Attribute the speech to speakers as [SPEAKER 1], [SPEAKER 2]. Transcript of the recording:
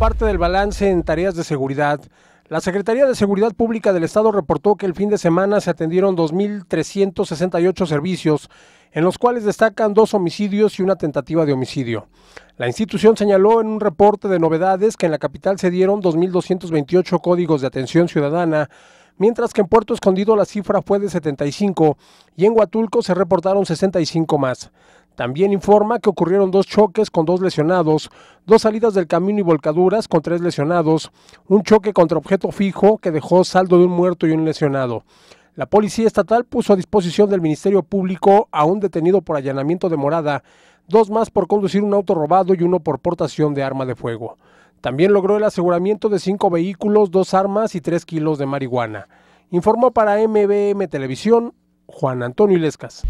[SPEAKER 1] parte del balance en tareas de seguridad, la Secretaría de Seguridad Pública del Estado reportó que el fin de semana se atendieron 2.368 servicios, en los cuales destacan dos homicidios y una tentativa de homicidio. La institución señaló en un reporte de novedades que en la capital se dieron 2.228 códigos de atención ciudadana, mientras que en Puerto Escondido la cifra fue de 75 y en Huatulco se reportaron 65 más. También informa que ocurrieron dos choques con dos lesionados, dos salidas del camino y volcaduras con tres lesionados, un choque contra objeto fijo que dejó saldo de un muerto y un lesionado. La Policía Estatal puso a disposición del Ministerio Público a un detenido por allanamiento de morada, dos más por conducir un auto robado y uno por portación de arma de fuego. También logró el aseguramiento de cinco vehículos, dos armas y tres kilos de marihuana. Informó para MBM Televisión Juan Antonio Ilescas.